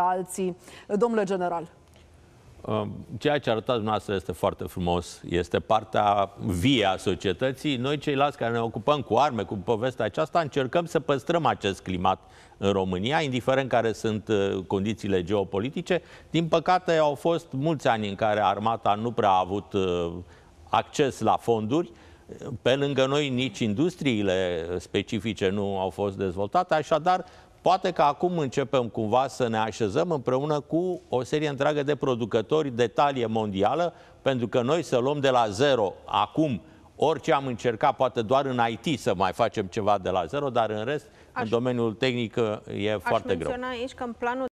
alții. Domnule general. Um, ceea ce arătați dumneavoastră este foarte frumos. Este partea vie a societății. Noi, ceilalți care ne ocupăm cu arme, cu povestea aceasta, încercăm să păstrăm acest climat în România, indiferent care sunt uh, condițiile geopolitice. Din păcate, au fost mulți ani în care armata nu prea a avut uh, acces la fonduri. Pe lângă noi, nici industriile specifice nu au fost dezvoltate, așadar, Poate că acum începem cumva să ne așezăm împreună cu o serie întreagă de producători de talie mondială, pentru că noi să luăm de la zero acum orice am încercat, poate doar în IT să mai facem ceva de la zero, dar în rest, aș, în domeniul tehnic e aș foarte greu. aici că în planul